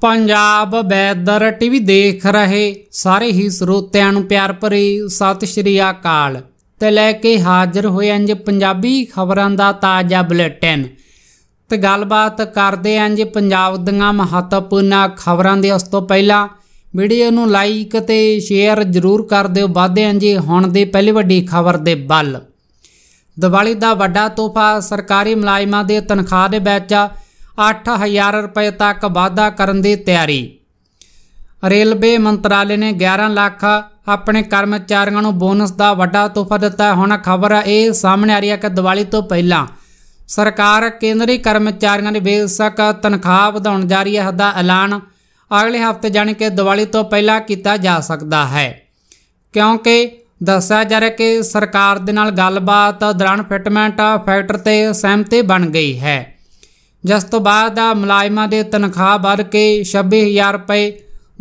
Punjab weather TV ਦੇਖ ਰਹੇ ਸਾਰੇ ਹੀ ਸਰੋਤਿਆਂ ਨੂੰ ਪਿਆਰ ਭਰੀ ਸਤਿ ਸ਼੍ਰੀ ਅਕਾਲ ਤੇ ਲੈ ਕੇ ਹਾਜ਼ਰ ਹੋਏ ਅੰਜ ਪੰਜਾਬੀ ਖਬਰਾਂ ਦਾ ਤਾਜ਼ਾ ਬੁਲੇਟਿਨ ਤੇ ਗੱਲਬਾਤ ਕਰਦੇ ਅੰਜ ਪੰਜਾਬ ਦੀਆਂ ਮਹੱਤਵਪੂਰਨ ਖਬਰਾਂ ਦੇ ਉਸ ਤੋਂ ਪਹਿਲਾਂ ਵੀਡੀਓ ਨੂੰ ਲਾਈਕ ਤੇ ਸ਼ੇਅਰ ਜ਼ਰੂਰ ਕਰ ਦਿਓ ਵਾਧੇ ਅੰਜ ਹੁਣ ਦੇ ਪਹਿਲੀ ਵੱਡੀ ਖਬਰ ਦੇ ਬੱਲ ਦੀਵਾਲੀ ਦਾ ਵੱਡਾ ਤੋਹਫਾ ਸਰਕਾਰੀ ਮੁਲਾਜ਼ਮਾਂ ਦੇ ਤਨਖਾਹ ਦੇ ਵਿੱਚ 8000 ਰੁਪਏ ਤੱਕ ਵਾਧਾ ਕਰਨ ਦੀ ਤਿਆਰੀ ਰੇਲਵੇ ਮੰਤਰਾਲੇ ਨੇ 11 ਲੱਖ ਆਪਣੇ ਕਰਮਚਾਰੀਆਂ ਨੂੰ ਬੋਨਸ ਦਾ ਵੱਡਾ ਤੋਹਫਾ ਦਿੱਤਾ ਹੁਣ ਖਬਰ ਇਹ ਸਾਹਮਣੇ ਆ ਰਹੀ ਹੈ ਕਿ ਦੀਵਾਲੀ ਤੋਂ ਪਹਿਲਾਂ ਸਰਕਾਰ ਕੇਂਦਰੀ ਕਰਮਚਾਰੀਆਂ ਦੇ ਬੇਸ਼ੱਕ ਤਨਖਾਹ ਵਧਾਉਣ ਜਾ ਰਹੀ ਹੈ ਦਾ ਐਲਾਨ ਅਗਲੇ ਹਫਤੇ ਜਾਣੀ ਕਿ ਦੀਵਾਲੀ ਤੋਂ ਪਹਿਲਾਂ ਕੀਤਾ ਜਾ ਸਕਦਾ ਹੈ ਕਿਉਂਕਿ ਦੱਸਿਆ ਜਾ ਰਿਹਾ ਕਿ ਸਰਕਾਰ ਦੇ ਨਾਲ ਗੱਲਬਾਤ ਦੌਰਾਨ ਫਿਟਮੈਂਟ ਫੈਕਟਰ ਤੇ ਸਹਿਮਤੀ ਬਣ ਗਈ ਹੈ ਜਿਸ ਤੋਂ ਬਾਅਦ ਆ ਮੁਲਾਜ਼ਮਾਂ ਦੇ ਤਨਖਾਹ ਵਧ ਕੇ 26000 ਰੁਪਏ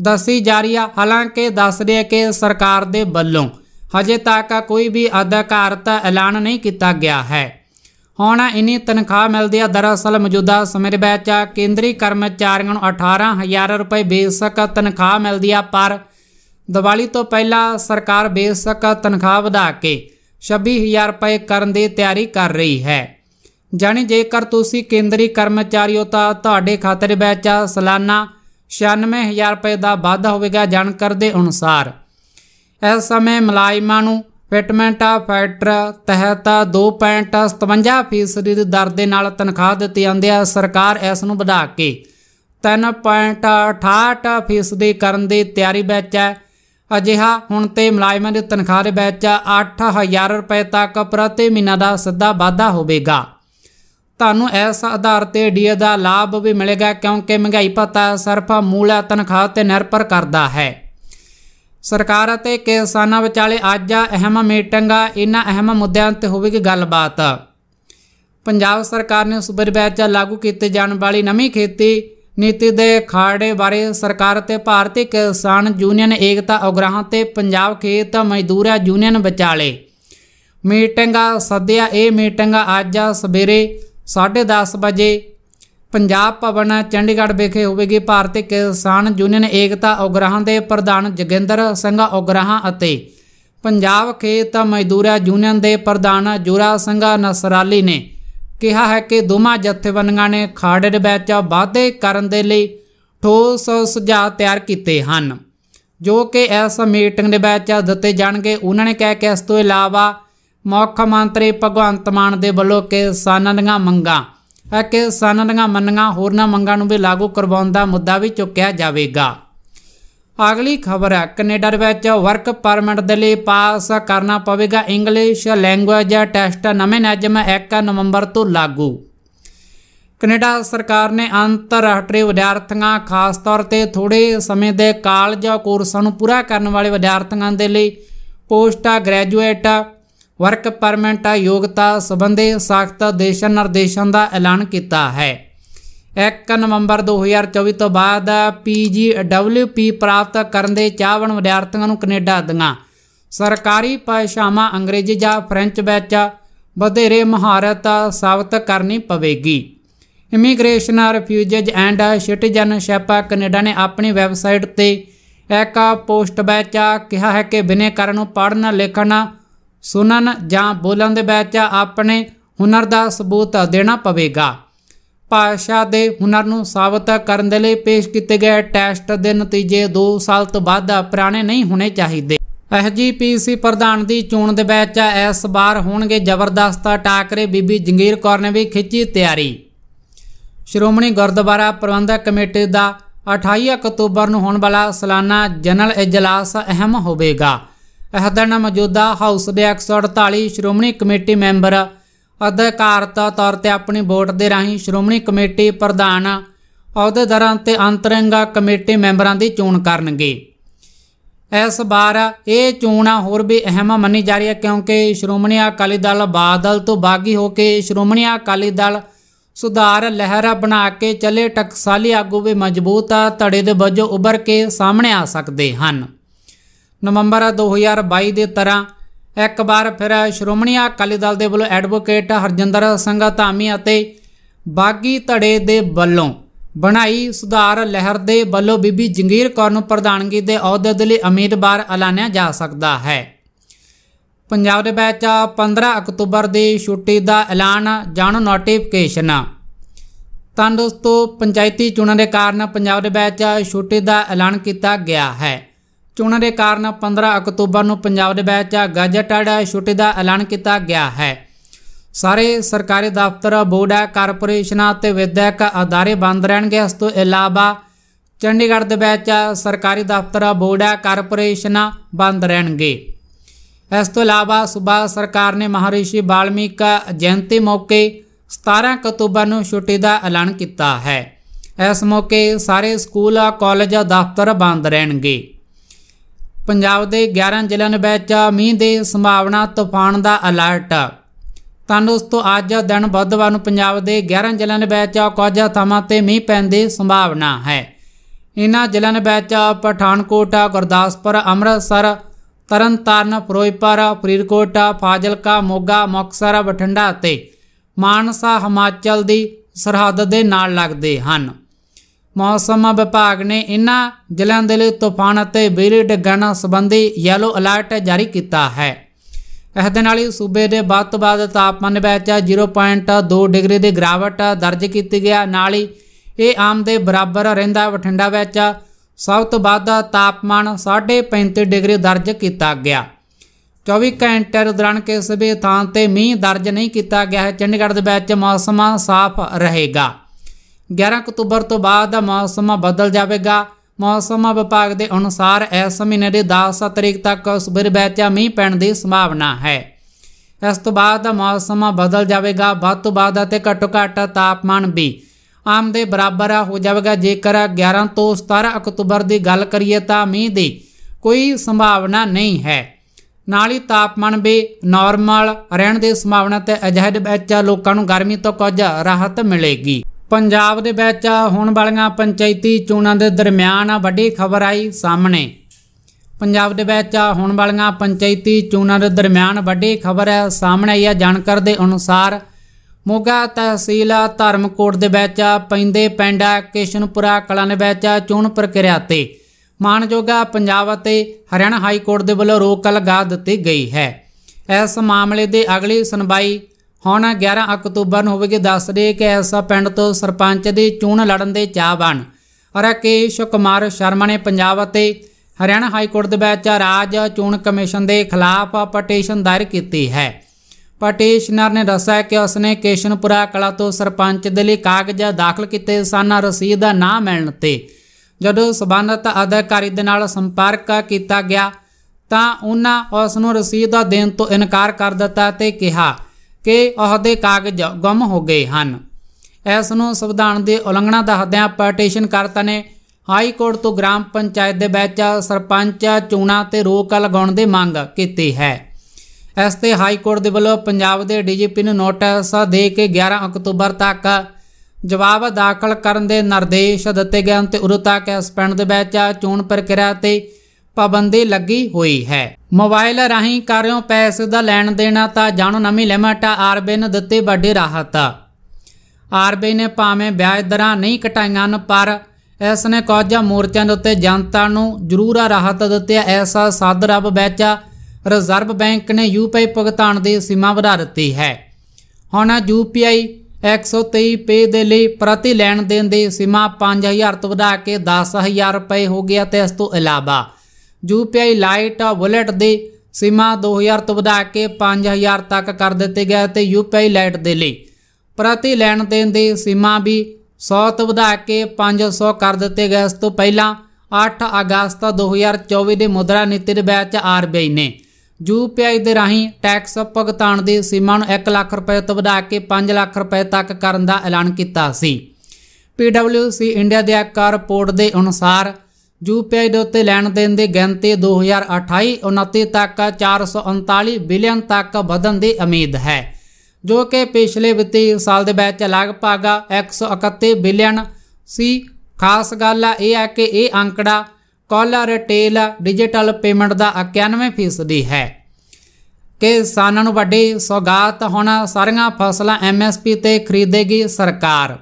ਦੱਸੀ ਜਾ ਰਹੀ ਆ ਹਾਲਾਂਕਿ ਦੱਸ ਰਿਹਾ ਕਿ ਸਰਕਾਰ ਦੇ ਵੱਲੋਂ ਹਜੇ ਤੱਕ ਕੋਈ ਵੀ ਅਧਿਕਾਰਤ ਐਲਾਨ ਨਹੀਂ ਕੀਤਾ ਗਿਆ ਹੈ ਹੁਣ ਇਨੀ ਤਨਖਾਹ ਮਿਲਦੀ ਆ ਦਰਅਸਲ ਮੌਜੂਦਾ ਸਮੇਂ ਦੇ ਵਿੱਚ ਕੇਂਦਰੀ ਕਰਮਚਾਰੀਆਂ ਨੂੰ 18000 ਰੁਪਏ ਬੇਸਿਕ ਤਨਖਾਹ ਮਿਲਦੀ ਆ ਪਰ ਦੀਵਾਲੀ ਤੋਂ ਪਹਿਲਾਂ ਸਰਕਾਰ ਬੇਸਿਕ ਤਨਖਾਹ ਵਧਾ ਕੇ 26000 ਰੁਪਏ ਕਰਨ ਦੀ ਤਿਆਰੀ ਕਰ ਰਹੀ ਹੈ ਜਾਨੀ ਜੇਕਰ ਤੁਸੀਂ ਕੇਂਦਰੀ ਕਰਮਚਾਰੀ ਹੋ ਤਾਂ ਤੁਹਾਡੇ ਖਾਤੇ ਵਿੱਚ ਸਾਲਾਨਾ 96000 ਰੁਪਏ ਦਾ ਵਾਧਾ ਹੋਵੇਗਾ ਜਾਣਕਾਰ ਦੇ ਅਨੁਸਾਰ ਇਸ ਸਮੇਂ ਮਲਾਈਮਾਂ ਨੂੰ ਫਿਟਮੈਂਟ ਫੈਕਟਰ ਤਹਿਤ 2.57% ਦੀ ਦਰ ਦੇ ਨਾਲ ਤਨਖਾਹ ਦਿੱਤੀ ਜਾਂਦੀ ਹੈ ਸਰਕਾਰ ਇਸ ਨੂੰ ਵਧਾ ਕੇ 3.68% ਦੀ ਕਰਨ ਦੀ ਤਿਆਰੀ ਵਿੱਚ ਹੈ ਅਜਿਹਾ ਹੁਣ ਤੇ ਮੁਲਾਜ਼ਮਾਂ ਦੇ ਤਨਖਾਹ ਦੇ ਵਿੱਚ 8000 ਰੁਪਏ ਤੱਕ ਪ੍ਰਤੀ ਮਹੀਨਾ ਦਾ ਸਿੱਧਾ ਵਾਧਾ ਹੋਵੇਗਾ ਤੁਹਾਨੂੰ ਇਸ ਆਧਾਰ ਤੇ ਡੀਏ ਦਾ ਲਾਭ ਵੀ ਮਿਲੇਗਾ ਕਿਉਂਕਿ ਮਹਿੰਗਾਈ ਭੱਤਾ ਸਿਰਫ ਮੂਲ ਤਨਖਾਹ ਤੇ ਨਿਰਭਰ ਕਰਦਾ ਹੈ ਸਰਕਾਰ ਅਤੇ ਕਿਸਾਨਾਂ ਵਿਚਾਲੇ ਅੱਜ ਅਹਿਮ ਮੀਟਿੰਗ ਇਹਨਾਂ ਅਹਿਮ ਮੁੱਦਿਆਂ ਤੇ ਹੋਵੇਗੀ ਗੱਲਬਾਤ ਪੰਜਾਬ ਸਰਕਾਰ ਨੇ ਸੂਬੇ ਵਿੱਚ ਲਾਗੂ ਕੀਤੇ ਜਾਣ ਵਾਲੀ ਨਵੀਂ ਖੇਤੀ ਨੀਤੀ ਦੇ ਖਾੜੇ ਬਾਰੇ ਸਰਕਾਰ ਤੇ ਭਾਰਤੀ ਕਿਸਾਨ ਯੂਨੀਅਨ ਏਕਤਾ ਉਗਰਾਹਾਂ ਤੇ ਪੰਜਾਬ ਖੇਤ ਮਜ਼ਦੂਰ ਯੂਨੀਅਨ ਵਿਚਾਲੇ ਮੀਟਿੰਗ ਸੱਦਿਆ ਇਹ ਮੀਟਿੰਗ ਅੱਜ ਸਵੇਰੇ 10:30 ਵਜੇ ਪੰਜਾਬ ਭਵਨ ਚੰਡੀਗੜ੍ਹ ਵਿਖੇ ਹੋਵੇਗੀ ਭਾਰਤੀ ਕਿਸਾਨ ਯੂਨੀਅਨ ਏਕਤਾ ਉਗਰਾਹਾਂ ਦੇ ਪ੍ਰਧਾਨ ਜਗਿੰਦਰ ਸਿੰਘ ਉਗਰਾਹਾਂ ਅਤੇ ਪੰਜਾਬ ਖੇਤ ਮਜ਼ਦੂਰਾਂ ਯੂਨੀਅਨ ਦੇ ਪ੍ਰਧਾਨ ਜੁਰਾ ਸਿੰਘ ਨਸਰਾਲੀ ਨੇ ਕਿਹਾ ਹੈ ਕਿ ਦੋਵਾਂ ਜਥੇਬੰਦੀਆਂ ਨੇ ਖਾੜੇ ਦੇ ਵਿੱਚ ਵਾਅਦੇ ਕਰਨ ਦੇ ਲਈ ਠੋਸ ਸੁਝਾਅ ਤਿਆਰ ਕੀਤੇ ਹਨ ਜੋ ਕਿ ਇਸ ਮੀਟਿੰਗ ਦੇ ਵਿੱਚ ਦਿੱਤੇ ਜਾਣਗੇ ਉਹਨਾਂ ਨੇ ਕਿਹਾ ਕਿ ਇਸ ਤੋਂ ਇਲਾਵਾ ਮੁੱਖ ਮੰਤਰੀ ਭਗਵੰਤ ਮਾਨ ਦੇ ਵੱਲੋਂ ਕਿਸਾਨਾਂ ਦੀਆਂ ਮੰਗਾਂ ਹੈ ਕਿ ਕਿਸਾਨਾਂ ਦੀਆਂ ਮੰਨੀਆਂ ਹੋਰਨਾਂ ਮੰਗਾਂ ਨੂੰ ਵੀ ਲਾਗੂ ਕਰਵਾਉਣ ਦਾ ਮੁੱਦਾ ਵੀ ਚੁੱਕਿਆ ਜਾਵੇਗਾ ਅਗਲੀ ਖਬਰ ਹੈ ਕੈਨੇਡਾ ਦੇ ਵਿੱਚ ਵਰਕ ਪਰਮਿਟ ਦੇ ਲਈ ਪਾਸ ਕਰਨਾ ਪਵੇਗਾ ਇੰਗਲਿਸ਼ ਲੈਂਗੁਏਜ ਟੈਸਟ ਨਵੇਂ ਨਿਯਮ 1 ਨਵੰਬਰ ਤੋਂ ਲਾਗੂ ਕੈਨੇਡਾ ਸਰਕਾਰ ਨੇ ਅੰਤਰਰਾਸ਼ਟਰੀ ਵਿਦਿਆਰਥੀਆਂ ਖਾਸ ਤੌਰ ਤੇ ਥੋੜੇ ਸਮੇਂ ਦੇ ਕਾਲਜ ਜਾਂ ਕੋਰਸਾਂ ਨੂੰ ਪੂਰਾ ਕਰਨ ਵਾਲੇ ਵਿਦਿਆਰਥੀਆਂ ਦੇ ਲਈ ਪੋਸਟ ਗ੍ਰੈਜੂਏਟ ਵਰਕ ਪਰਮਿਟ ਯੋਗਤਾ ਸੰਬੰਧੀ ਸਖਤ ਦੇਸ਼ ਨਿਰਦੇਸ਼ਾਂ ਦਾ ਐਲਾਨ ਕੀਤਾ ਹੈ 1 ਨਵੰਬਰ 2024 ਤੋਂ ਬਾਅਦ ਪੀਜੀਡਬਲਯੂਪੀ ਪ੍ਰਾਪਤ ਕਰਨ ਦੇ ਚਾਹਵਣ ਵਿਦਿਆਰਥੀਆਂ ਨੂੰ ਕੈਨੇਡਾ ਦੀਆਂ ਸਰਕਾਰੀ ਭਾਸ਼ਾਵਾਂ ਅੰਗਰੇਜ਼ੀ ਜਾਂ ਫ੍ਰੈਂਚ ਵਿੱਚ ਵਧੇਰੇ ਮਹਾਰਤ ਸਾਬਤ ਕਰਨੀ ਪਵੇਗੀ immigration refugees and citizenship Canada ਨੇ ਆਪਣੀ ਵੈਬਸਾਈਟ ਤੇ ਇੱਕ ਪੋਸਟ ਵਿੱਚ ਕਿਹਾ ਹੈ ਕਿ ਬਿਨੇ ਕਰਨ ਨੂੰ ਪੜ੍ਹਨ ਲਿਖਣਾ ਸੁਣਨ ਜਾਂ ਬੋਲਣ ਦੇ ਵਿੱਚ ਆਪਣੇ ਹੁਨਰ ਦਾ ਸਬੂਤ ਦੇਣਾ ਪਵੇਗਾ ਭਾਸ਼ਾ ਦੇ ਹੁਨਰ ਨੂੰ ਸਾਬਤ ਕਰਨ ਦੇ ਲਈ ਪੇਸ਼ ਕੀਤੇ ਗਏ ਟੈਸਟ ਦੇ ਨਤੀਜੇ 2 ਸਾਲ ਤੋਂ ਬਾਅਦ ਪੁਰਾਣੇ ਨਹੀਂ ਹੋਣੇ ਚਾਹੀਦੇ ਐਸਜੀਪੀਸੀ ਪ੍ਰਧਾਨ ਦੀ ਚੋਣ ਦੇ ਵਿੱਚ ਇਸ ਵਾਰ ਹੋਣਗੇ ਜ਼ਬਰਦਸਤ ਟਾਕਰੇ ਬੀਬੀ ਜੰਗੀਰ ਕੌਰ ਨੇ ਵੀ ਖਿੱਚੀ ਤਿਆਰੀ ਸ਼੍ਰੋਮਣੀ ਗੁਰਦੁਆਰਾ ਪ੍ਰਬੰਧਕ ਕਮੇਟੀ ਦਾ 28 ਅਕਤੂਬਰ ਨੂੰ ਹੋਣ ਵਾਲਾ ਸਾਲਾਨਾ ਜਨਰਲ ਇਜਲਾਸ ਅਹਿਮ ਹੋਵੇਗਾ ਅਹੁਦਨ ਮੌਜੂਦਾ ਹਾਊਸ ਦੇ 148 ਸ਼੍ਰੋਮਣੀ ਕਮੇਟੀ ਮੈਂਬਰ ਅਧਿਕਾਰਤ ਤੌਰ ਤੇ ਆਪਣੀ ਵੋਟ ਦੇ ਰਾਹੀਂ ਸ਼੍ਰੋਮਣੀ ਕਮੇਟੀ ਪ੍ਰਧਾਨ ਅਹੁਦੇਦਾਰਾਂ ਤੇ ਅੰਤਰੰਗਾ ਕਮੇਟੀ ਮੈਂਬਰਾਂ ਦੀ ਚੋਣ ਕਰਨਗੇ ਇਸ ਵਾਰ ਇਹ ਚੋਣਾਂ ਹੋਰ ਵੀ ਅਹਿਮ ਮੰਨੀ ਜਾ ਰਹੀ ਹੈ ਕਿਉਂਕਿ ਸ਼੍ਰੋਮਣੀ ਅਕਾਲੀ ਦਲ ਬਾਦਲ ਤੋਂ ਬਾਗੀ ਹੋ ਕੇ ਸ਼੍ਰੋਮਣੀ ਅਕਾਲੀ ਦਲ ਸੁਧਾਰ ਲਹਿਰ ਬਣਾ ਕੇ ਚੱਲੇ ਟਕਸਾਲੀ ਆਗੂ ਵੀ ਮਜ਼ਬੂਤ ਧੜੇ ਦੇ ਵਜੋਂ ਉੱਭਰ ਕੇ ਸਾਹਮਣੇ ਆ ਸਕਦੇ ਹਨ ਨਵੰਬਰ 2022 ਦੇ ਤਰ੍ਹਾਂ ਇੱਕ ਵਾਰ ਫਿਰ ਸ਼੍ਰੋਮਣੀ ਅਕਾਲੀ ਦਲ ਦੇ ਵੱਲੋਂ ਐਡਵੋਕੇਟ ਹਰਜਿੰਦਰ ਸਿੰਘ ਧਾਮੀ ਅਤੇ ਬਾਗੀ ਧੜੇ ਦੇ ਵੱਲੋਂ ਬਣਾਈ ਸੁਧਾਰ ਲਹਿਰ ਦੇ ਵੱਲੋਂ ਬੀਬੀ ਜੰਗੀਰ ਕੌਰ ਨੂੰ ਪ੍ਰਧਾਨਗੀ ਦੇ ਅਹੁਦੇ ਦੇ ਲਈ ਉਮੀਦਵਾਰ ਐਲਾਨਿਆ ਜਾ ਸਕਦਾ ਹੈ ਪੰਜਾਬ ਦੇ ਵਿੱਚ 15 ਅਕਤੂਬਰ ਦੀ ਛੁੱਟੀ ਦਾ ਐਲਾਨ ਜਾਣੋ ਨੋਟੀਫਿਕੇਸ਼ਨ ਤਾਂ ਦੋਸਤੋ ਪੰਚਾਇਤੀ ਚੋਣਾਂ ਦੇ ਕਾਰਨ ਪੰਜਾਬ ਦੇ ਵਿੱਚ ਛੁੱਟੀ ਦਾ ਐਲਾਨ ਕੀਤਾ ਗਿਆ ਹੈ ਚੋਣਾਂ ਦੇ ਕਾਰਨ 15 ਅਕਤੂਬਰ ਨੂੰ ਪੰਜਾਬ ਦੇ ਵਿੱਚ ਗਜਟਡ ਛੁੱਟੀ ਦਾ ਐਲਾਨ ਕੀਤਾ ਗਿਆ ਹੈ ਸਾਰੇ ਸਰਕਾਰੀ ਦਫ਼ਤਰ ਬੋਰਡ ਕਾਰਪੋਰੇਸ਼ਨਾਂ ਤੇ ਵਿਦਿਅਕ ਅਦਾਰੇ ਬੰਦ ਰਹਿਣਗੇ ਇਸ ਤੋਂ ਇਲਾਵਾ ਚੰਡੀਗੜ੍ਹ ਦੇ ਵਿੱਚ ਸਰਕਾਰੀ ਦਫ਼ਤਰ ਬੋਰਡ ਕਾਰਪੋਰੇਸ਼ਨਾਂ ਬੰਦ ਰਹਿਣਗੇ ਇਸ ਤੋਂ ਇਲਾਵਾ ਸੂਬਾ ਸਰਕਾਰ ਨੇ ਮਹਾਰਿਸ਼ੀ ਬਾਲਮੀਕ ਜਯੰਤੀ ਮੌਕੇ 17 ਅਕਤੂਬਰ ਨੂੰ ਛੁੱਟੀ ਦਾ ਐਲਾਨ ਕੀਤਾ ਹੈ ਇਸ ਮੌਕੇ ਸਾਰੇ ਸਕੂਲ ਕਾਲਜ ਦਫ਼ਤਰ ਬੰਦ ਰਹਿਣਗੇ ਪੰਜਾਬ ਦੇ 11 ਜ਼ਿਲ੍ਹਿਆਂ ਵਿੱਚ ਮੀਂਹ ਦੇ ਸੰਭਾਵਨਾ ਤੂਫਾਨ ਦਾ ਅਲਰਟ ਤਾਂ ਦੋਸਤੋ ਅੱਜ ਦਿਨ ਬੁੱਧਵਾਰ ਨੂੰ ਪੰਜਾਬ ਦੇ 11 ਜ਼ਿਲ੍ਹਿਆਂ ਵਿੱਚ ਕੁਝ ਥਾਵਾਂ ਤੇ ਮੀਂਹ ਪੈਣ ਦੀ ਸੰਭਾਵਨਾ ਹੈ ਇਨ੍ਹਾਂ ਜ਼ਿਲ੍ਹਿਆਂ ਵਿੱਚ ਪਠਾਨਕੋਟ, ਗੁਰਦਾਸਪੁਰ, ਅੰਮ੍ਰਿਤਸਰ, ਤਰਨਤਾਰਨ, ਫਿਰੋਜ਼ਪੁਰ, ਫਰੀਦਕੋਟ, ਫਾਜ਼ਿਲਕਾ, ਮੋਗਾ, ਮੁਕਸਰ ਬਠਿੰਡਾ ਅਤੇ ਮਾਨਸਾ ਹਿਮਾਚਲ ਦੀ ਸਰਹੱਦ ਦੇ ਨਾਲ ਲੱਗਦੇ ਹਨ ਮੌਸਮ ਵਿਭਾਗ ਨੇ ਇਨ੍ਹਾਂ ਜ਼ਿਲ੍ਹਿਆਂ ਦੇ ਲਈ ਤੂਫਾਨ ਅਤੇ ਬਿਜਲੀ ਡਿੱਗਣ ਸੰਬੰਧੀ ਯੈਲੋ ਅਲਰਟ ਜਾਰੀ ਕੀਤਾ ਹੈ ਇਸ ਦੇ ਨਾਲ ਹੀ ਸੂਬੇ ਦੇ ਵੱਧ ਤੋਂ ਵੱਧ ਤਾਪਮਾਨ ਵਿੱਚ 0.2 ਡਿਗਰੀ ਦੀ ਗਿਰਾਵਟ ਦਰਜ ਕੀਤੀ ਗਿਆ ਨਾਲ ਹੀ ਇਹ ਆਮ ਦੇ ਬਰਾਬਰ ਰਹਿੰਦਾ ਬਠਿੰਡਾ ਵਿੱਚ ਸਭ ਤੋਂ ਵੱਧ ਤਾਪਮਾਨ 35 ਡਿਗਰੀ ਦਰਜ ਕੀਤਾ ਗਿਆ 24 ਘੰਟੇ ਦੌਰਾਨ ਕਿਸੇ ਵੀ ਥਾਂ ਤੇ ਮੀਂਹ ਦਰਜ ਨਹੀਂ ਕੀਤਾ ਗਿਆ ਹੈ ਚੰਡੀਗੜ੍ਹ ਦੇ ਵਿੱਚ ਮੌਸਮ ਸਾਫ਼ ਰਹੇਗਾ 11 ਅਕਤੂਬਰ ਤੋਂ ਬਾਅਦ ਦਾ ਮੌਸਮ ਬਦਲ ਜਾਵੇਗਾ ਮੌਸਮ ਵਿਭਾਗ ਦੇ ਅਨੁਸਾਰ ਇਸ ਮਹੀਨੇ ਦੇ 10 ਤਰੀਕ ਤੱਕ ਸਵੇਰ ਵਿੱਚ ਮੀਂਹ ਪੈਣ ਦੀ ਸੰਭਾਵਨਾ ਹੈ ਇਸ ਤੋਂ ਬਾਅਦ ਮੌਸਮ ਬਦਲ ਜਾਵੇਗਾ ਬਾਅਦ ਤੋਂ ਬਾਅਦ ਅਤੇ ਘੱਟੋ ਘੱਟ ਤਾਪਮਾਨ ਵੀ ਆਮ ਦੇ ਬਰਾਬਰ ਹੋ ਜਾਵੇਗਾ ਜੇਕਰ 11 ਤੋਂ 17 ਅਕਤੂਬਰ ਦੀ ਗੱਲ ਕਰੀਏ ਤਾਂ ਮੀਂਹ ਦੀ ਕੋਈ ਸੰਭਾਵਨਾ ਨਹੀਂ ਹੈ ਨਾਲ ਹੀ ਤਾਪਮਾਨ ਵੀ ਨਾਰਮਲ ਰਹਿਣ ਦੀ ਸੰਭਾਵਨਾ ਤੇ ਅਜਿਹੇ ਵਿੱਚ ਲੋਕਾਂ ਨੂੰ ਗਰਮੀ ਤੋਂ ਕੁਝ ਰਾਹਤ ਮਿਲੇਗੀ ਪੰਜਾਬ ਦੇ ਵਿੱਚ ਹੋਣ ਵਾਲੀਆਂ ਪੰਚਾਇਤੀ ਚੋਣਾਂ ਦੇ ਦਰਮਿਆਨ ਵੱਡੀ ਖਬਰ ਆਈ ਸਾਹਮਣੇ ਪੰਜਾਬ ਦੇ ਵਿੱਚ ਹੋਣ ਵਾਲੀਆਂ ਪੰਚਾਇਤੀ ਚੋਣਾਂ ਦੇ ਦਰਮਿਆਨ ਵੱਡੀ ਖਬਰ ਹੈ ਸਾਹਮਣੇ ਆਈ ਹੈ ਜਾਣਕਾਰੀ ਦੇ ਅਨੁਸਾਰ ਮੋਗਾ ਤਹਿਸੀਲ ਧਰਮਕੋਟ ਦੇ ਵਿੱਚ ਪੈਂਦੇ ਪਿੰਡ ਕਿਸ਼ਨਪੁਰਾ ਕਲਾਂ ਦੇ ਵਿੱਚ ਚੋਣ ਪ੍ਰਕਿਰਿਆ ਤੇ ਮਾਨਯੋਗਾ ਪੰਜਾਬ ਅਤੇ ਹਰਿਆਣਾ ਹਾਈ ਕੋਰਟ ਦੇ ਵੱਲੋਂ ਰੋਕ ਲਗਾ ਦਿੱਤੀ ਗਈ ਹੈ ਇਸ ਮਾਮਲੇ ਦੇ ਅਗਲੀ ਸੁਣਵਾਈ ਹੁਣ 11 ਅਕਤੂਬਰ ਨੂੰ ਹੋਵੇਗੀ ਦੱਸ ਦੇ ਕਿ ਐਸਾ ਪਿੰਡ ਤੋਂ ਸਰਪੰਚ ਦੀ ਚੋਣ ਲੜਨ ਦੇ ਚਾਹਵਾਨ ਰਕੇਸ਼ ਕੁਮਾਰ ਸ਼ਰਮਾ ਨੇ ਪੰਜਾਬ ਅਤੇ ਹਰਿਆਣਾ ਹਾਈ ਕੋਰਟ ਦੇ ਵਿੱਚ ਰਾਜ ਚੋਣ ਕਮਿਸ਼ਨ ਦੇ ਖਿਲਾਫ ਪਟੀਸ਼ਨ ਦਾਇਰ ਕੀਤੀ ਹੈ ਪਟੀਸ਼ਨਰ ਨੇ ਦੱਸਿਆ ਕਿ ਉਸਨੇ ਕੇਸ਼ਨਪੁਰਾ ਕਲਾ ਤੋਂ ਸਰਪੰਚ ਦੇ ਲਈ ਕਾਗਜ਼ ਦਾਖਲ ਕੀਤੇ ਸਨ ਰਸੀਦ ਦਾ ਨਾ ਮਿਲਣ ਤੇ ਜਦੋਂ ਸਬੰਧਤ ਅਧਿਕਾਰੀ ਦੇ ਨਾਲ ਸੰਪਰਕ ਕੀਤਾ ਗਿਆ ਤਾਂ ਉਹਨਾਂ ਉਸ ਨੂੰ ਰਸੀਦ ਦਾ ਦੇਣ ਤੋਂ ਇਨਕਾਰ ਕਰ ਦਿੱਤਾ ਤੇ ਕਿਹਾ ਕਿ ਅਹਦੇ ਕਾਗਜ਼ ਗਮ ਹੋ ਗਏ ਹਨ ਇਸ ਨੂੰ ਸੰਵਿਧਾਨ ਦੇ ਉਲੰਘਣਾ ਦਾ ਹੱਦਿਆਂ ਪਾਰਟੀਸ਼ਨ ਕਰਤਾ ਨੇ ਹਾਈ ਕੋਰਟ ਤੋਂ ਗ੍ਰਾਮ ਪੰਚਾਇਤ ਦੇ ਵਿੱਚ ਸਰਪੰਚ ਚੋਣਾਂ ਤੇ ਰੋਕ ਲਗਾਉਣ ਦੀ ਮੰਗ ਕੀਤੀ ਹੈ ਇਸ ਤੇ ਹਾਈ ਕੋਰਟ ਦੇ ਵੱਲੋਂ ਪੰਜਾਬ ਦੇ ਡੀਜੀਪੀ ਨੂੰ ਨੋਟਿਸ ਦੇ ਕੇ 11 ਅਕਤੂਬਰ ਤੱਕ ਜਵਾਬ ਦਾਖਲ ਕਰਨ ਦੇ ਨਿਰਦੇਸ਼ ਦਿੱਤੇ ਗਏ ਹਨ ਤੇ ਉਰਤਾ ਤੱਕ ਇਸ ਪਿੰਡ ਦੇ ਵਿੱਚ ਚੋਣ ਪ੍ਰਕਿਰਿਆ ਤੇ ਪਾਬੰਦੀ ਲੱਗੀ ਹੋਈ ਹੈ ਮੋਬਾਈਲ ਰਾਹੀਂ ਕਰਿਓ ਪੈਸੇ ਦਾ ਲੈਣ ਦੇਣਾ ਤਾਂ ਜਾਣੋ ਨਵੀਂ ਲਿਮਟ ਆਰਬੀ ਨੇ ਦਿੱਤੀ ਵੱਡੀ ਰਾਹਤ ਆਰਬੀ ਨੇ ਭਾਵੇਂ ਵਿਆਜ ਦਰਾਂ ਨਹੀਂ ਘਟਾਈਆਂ ਪਰ ਇਸ ਨੇ ਕੋਝਾ ਮੋਰਚਿਆਂ ਦੇ ਉੱਤੇ ਜਨਤਾ ਨੂੰ ਜ਼ਰੂਰ ਰਾਹਤ ਦਿੱਤੀ ਐਸਾ ਸਾਧ ਰੱਬ ਵਿੱਚ ਰਿਜ਼ਰਵ ਬੈਂਕ ਨੇ ਯੂਪੀਆਈ ਭੁਗਤਾਨ ਦੀ ਸੀਮਾ ਵਧਾ ਦਿੱਤੀ ਹੈ ਹੁਣ ਯੂਪੀਆਈ 123 ਪੇ ਦੇ ਲਈ ਪ੍ਰਤੀ ਲੈਣ ਦੇਣ ਦੀ ਸੀਮਾ 5000 ਤੋਂ ਵਧਾ ਕੇ 10000 ਰੁਪਏ ਹੋ ਗਿਆ ਤੇ ਇਸ ਤੋਂ ਇਲਾਵਾ ਯੂਪੀਆਈ ਲਾਈਟ ਵਾਲਟ ਦੇ ਸੀਮਾ 2000 ਤੋਂ ਵਧਾ ਕੇ 5000 ਤੱਕ ਕਰ ਦਿੱਤੇ ਗਏ ਤੇ ਯੂਪੀਆਈ ਲਾਈਟ ਦੇ ਲਈ ਪ੍ਰਤੀ ਲੈਣ ਦੇਣ ਦੀ ਸੀਮਾ ਵੀ 100 ਤੋਂ ਵਧਾ ਕੇ 500 ਕਰ ਦਿੱਤੇ ਗਏ ਇਸ ਤੋਂ ਪਹਿਲਾਂ 8 ਅਗਸਤ 2024 ਦੇ ਮੁਦਰਾ ਨੀਤੀ ਦੇ ਵਿੱਚ ਆਰਬੀਆਈ ਨੇ ਯੂਪੀਆਈ ਦੇ ਰਾਹੀਂ ਟੈਕਸ ਭੁਗਤਾਨ ਦੀ ਸੀਮਾ ਨੂੰ 1 ਲੱਖ ਰੁਪਏ ਤੋਂ ਵਧਾ ਕੇ 5 ਲੱਖ ਰੁਪਏ ਤੱਕ ਕਰਨ ਦਾ ਐਲਾਨ ਕੀਤਾ ਸੀ PwC ਇੰਡੀਆ ਦੇ ਇੱਕ ਰਿਪੋਰਟ ਦੇ ਅਨੁਸਾਰ ਯੂਪੀਆਈ ਦੇ ਉੱਤੇ ਲੈਣ ਦੇਣ ਦੇ ਗਿਣਤੀ 2028-29 ਤੱਕ 439 ਬਿਲੀਅਨ ਤੱਕ ਵਧਣ ਦੀ ਉਮੀਦ ਹੈ ਜੋ ਕਿ ਪਿਛਲੇ ਵਿੱਤੀ ਸਾਲ ਦੇ ਵਿੱਚ ਲਗਭਗ 131 ਬਿਲੀਅਨ ਸੀ ਖਾਸ ਗੱਲ ਇਹ ਹੈ ਕਿ ਇਹ ਅੰਕੜਾ ਕੋਲਾ ਰਿਟੇਲ ਡਿਜੀਟਲ ਪੇਮੈਂਟ ਦਾ 91% ਹੈ ਸਾਨਾਂ ਨੂੰ ਵੱਡੇ ਸੌਗਾਤ ਹੁਣ ਸਾਰੀਆਂ ਫਸਲਾਂ ਐਮਐਸਪੀ ਤੇ ਖਰੀਦੇਗੀ ਸਰਕਾਰ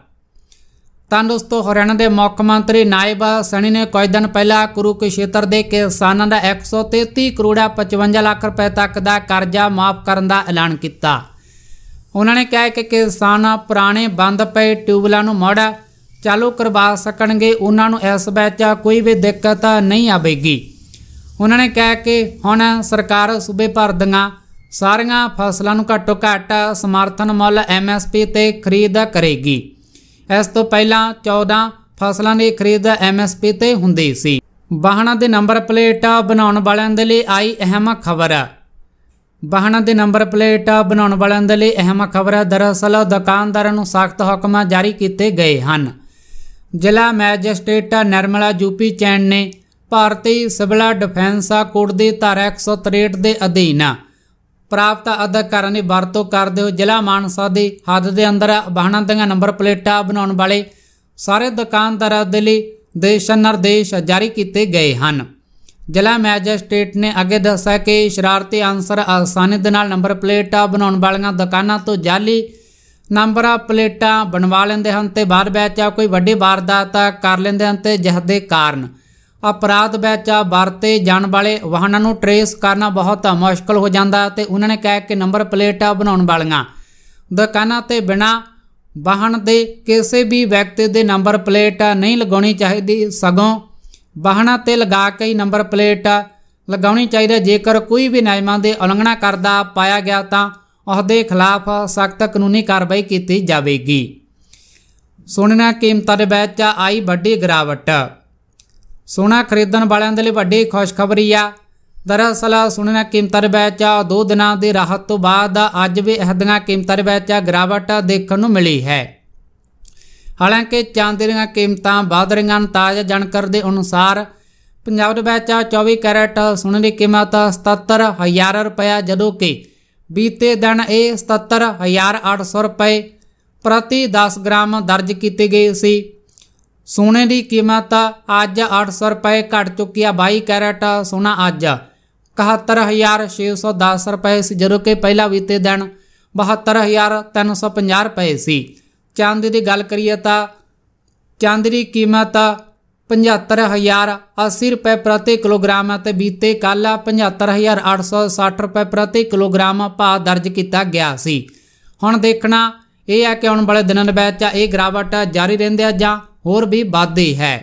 ਤਾਂ ਦੋਸਤੋ ਹਰਿਆਣਾ ਦੇ ਮੁੱਖ ਮੰਤਰੀ ਨਾਇਬ ਸਣੀ ਨੇ ਕੁਝ ਦਿਨ ਪਹਿਲਾਂ ਕੁਰੂਕਸ਼ੇਤਰ ਦੇ ਕਿਸਾਨਾਂ ਦਾ 133 ਕਰੋੜ 55 ਲੱਖ ਰੁਪਏ ਤੱਕ ਦਾ ਕਰਜ਼ਾ ਮਾਫ ਕਰਨ ਦਾ ਐਲਾਨ ਕੀਤਾ ਉਹਨਾਂ ਨੇ ਕਿਹਾ ਕਿ ਕਿਸਾਨ ਪੁਰਾਣੇ ਬੰਦ ਪਏ ਟਿਊਬਲਾਂ ਨੂੰ ਮੋੜਾ ਚਾਲੂ ਕਰਵਾ ਸਕਣਗੇ ਉਹਨਾਂ ਨੂੰ ਇਸ ਵਿੱਚ ਕੋਈ ਵੀ ਦਿੱਕਤ ਨਹੀਂ ਆਵੇਗੀ ਉਹਨਾਂ ਨੇ ਕਿਹਾ ਕਿ ਹੁਣ ਸਰਕਾਰ ਸੂਬੇ ਭਰ ਦੀਆਂ ਸਾਰੀਆਂ ਫਸਲਾਂ ਨੂੰ ਘੱਟੋ ਘੱਟ ਸਮਰਥਨ ਮੁੱਲ ਐਮਐਸਪੀ ਤੇ ਖਰੀਦ ਕਰੇਗੀ ਇਸ ਤੋਂ ਪਹਿਲਾਂ 14 ਫਸਲਾਂ ਦੀ ਖਰੀਦ ਐਮਐਸਪੀ ਤੇ ਹੁੰਦੀ ਸੀ ਵਾਹਨਾਂ ਦੇ ਨੰਬਰ ਪਲੇਟ ਬਣਾਉਣ ਵਾਲਿਆਂ ਦੇ ਲਈ ਆਈ ਅਹਿਮ ਖਬਰ ਵਾਹਨਾਂ ਦੇ ਨੰਬਰ ਪਲੇਟ ਬਣਾਉਣ ਵਾਲਿਆਂ ਦੇ ਲਈ ਅਹਿਮ ਖਬਰ ਦਰਅਸਲ ਦੁਕਾਨਦਾਰਾਂ ਨੂੰ ਸਖਤ ਹੁਕਮ ਜਾਰੀ ਕੀਤੇ ਗਏ ਹਨ ਜ਼ਿਲ੍ਹਾ ਮੈਜਿਸਟ੍ਰੇਟ ਨਰਮਲਾ ਯੂਪੀ ਚੈਨ ਨੇ ਭਾਰਤੀ ਸਿਵਲ ਡਿਫੈਂਸ ਕੋਡ ਦੀ ਧਾਰਾ 163 ਦੇ ਅਧੀਨ ਪ੍ਰਾਪਤ ਅਧਿਕਾਰਾਂ ਦੀ ਵਰਤੋਂ ਕਰਦੇ ਹੋ ਜ਼ਿਲ੍ਹਾ ਮਾਨਸਾ ਦੇ ਹੱਦ ਦੇ ਅੰਦਰ ਵਾਹਨਾਂ ਦੀਆਂ ਨੰਬਰ ਪਲੇਟਾਂ ਬਣਾਉਣ ਵਾਲੇ ਸਾਰੇ ਦੁਕਾਨਦਾਰਾਂ ਦੇ ਲਈ ਦੇਸ਼ ਨਿਰਦੇਸ਼ ਜਾਰੀ ਕੀਤੇ ਗਏ ਹਨ ਜ਼ਿਲ੍ਹਾ ਮੈਜਿਸਟ੍ਰੇਟ ਨੇ ਅੱਗੇ ਦੱਸਿਆ ਕਿ ਸ਼ਰਾਰਤੀ ਅੰਸਰ ਆਸਾਨੀ ਦੇ ਨਾਲ ਨੰਬਰ ਪਲੇਟਾਂ ਬਣਾਉਣ ਵਾਲੀਆਂ ਦੁਕਾਨਾਂ ਤੋਂ ਜਾਲੀ ਨੰਬਰ ਪਲੇਟਾਂ ਬਣਵਾ ਲੈਂਦੇ ਹਨ ਤੇ ਬਾਅਦ ਵਿੱਚ ਕੋਈ ਵੱਡੀ ਵਾਰਦਾਤ ਕਰ ਲੈਂਦੇ ਹਨ ਤੇ ਜਿਸ ਦੇ ਕਾਰਨ ਅਪਰਾਧ ਵਿੱਚ ਵਰਤੇ ਜਾਣ ਵਾਲੇ ਵਾਹਨਾਂ ਨੂੰ ਟਰੇਸ ਕਰਨਾ ਬਹੁਤ ਮੁਸ਼ਕਲ ਹੋ ਜਾਂਦਾ ਤੇ ਉਹਨਾਂ ਨੇ ਕਿਹਾ ਕਿ ਨੰਬਰ ਪਲੇਟਾਂ ਬਣਾਉਣ ਵਾਲੀਆਂ ਦੁਕਾਨਾਂ ਤੇ ਬਿਨਾ ਵਾਹਨ ਦੇ ਕਿਸੇ ਵੀ ਵਿਅਕਤੀ ਦੇ ਨੰਬਰ ਪਲੇਟ ਨਹੀਂ ਲਗਾਉਣੀ ਚਾਹੀਦੀ ਸਗੋਂ ਵਾਹਨਾਂ ਤੇ ਲਗਾ ਕੇ ਹੀ ਨੰਬਰ ਪਲੇਟ ਲਗਾਉਣੀ ਚਾਹੀਦੀ ਜੇਕਰ ਕੋਈ ਵੀ ਨਿਯਮਾਂ ਦੇ ਉਲੰਘਣਾ ਕਰਦਾ ਪਾਇਆ ਗਿਆ ਤਾਂ ਉਹਦੇ ਖਿਲਾਫ ਸਖਤ ਕਾਨੂੰਨੀ ਕਾਰਵਾਈ ਕੀਤੀ ਜਾਵੇਗੀ ਸੁਣਨਾ ਕੀਮਤਾਂ ਦੇ ਵਿੱਚ ਆਈ ਵੱਡੀ ਗਰਾਵਟ ਸੋਨਾ ਖਰੀਦਣ ਵਾਲਿਆਂ ਦੇ ਲਈ ਵੱਡੀ ਖੁਸ਼ਖਬਰੀ ਆ ਦਰਅਸਲ ਸੋਨੇ ਕੀਮਤਾਂ ਵਿੱਚ ਦੋ ਦਿਨਾਂ ਦੀ ਰਾਹਤ ਤੋਂ ਬਾਅਦ ਅੱਜ ਵੀ ਇਹ ਦਿਨਾਂ ਕੀਮਤਾਂ ਵਿੱਚ ਗਿਰਾਵਟ ਦੇਖਣ ਨੂੰ ਮਿਲੀ ਹੈ ਹਾਲਾਂਕਿ ਚਾਂਦੀ ਦੀਆਂ ਕੀਮਤਾਂ ਵਧ ਰਹੀਆਂ ਹਨ ਤਾਜ਼ਾ ਜਾਣਕਾਰੀ ਦੇ ਅਨੁਸਾਰ ਪੰਜਾਬ ਦੇ ਵਿੱਚ 24 ਕੈਰਟ ਸੋਨੇ ਦੀ ਕੀਮਤ 77000 ਰੁਪਏ ਜਦੋਂ ਕਿ ਬੀਤੇ ਦਿਨ ਇਹ 77800 ਰੁਪਏ ਪ੍ਰਤੀ 10 ਗ੍ਰਾਮ ਦਰਜ ਕੀਤੀ ਗਈ ਸੀ ਸੋਨੇ ਦੀ ਕੀਮਤ ਅੱਜ 800 ਰੁਪਏ ਘਟ ਚੁੱਕੀ ਆ 22 ਕੈਰਟ ਸੋਨਾ ਅੱਜ 71610 ਰੁਪਏ ਸੀ ਜਦੋਂ ਕਿ ਪਹਿਲਾ ਬੀਤੇ ਦਿਨ 72350 ਰੁਪਏ ਸੀ ਚਾਂਦੀ ਦੀ ਗੱਲ ਕਰੀਏ ਤਾਂ ਚਾਂਦੀ ਦੀ ਕੀਮਤ 75080 ਰੁਪਏ ਪ੍ਰਤੀ ਕਿਲੋਗ੍ਰਾਮ ਅਤੇ ਬੀਤੇ ਕੱਲ 75860 ਰੁਪਏ ਪ੍ਰਤੀ ਕਿਲੋਗ੍ਰਾਮ ਭਾਅ ਦਰਜ ਕੀਤਾ ਗਿਆ ਸੀ ਹੁਣ ਦੇਖਣਾ ਇਹ ਹੈ ਕਿ ਆਉਣ ਵਾਲੇ ਦਿਨਾਂ ਦੇ ਵਿੱਚ ਇਹ ਗਰਾਵਟ ਜਾਰੀ ਰਹਿੰਦੇ ਆ ਜਾਂ ਹੋਰ ਵੀ ਵਾਧੇ ਹੈ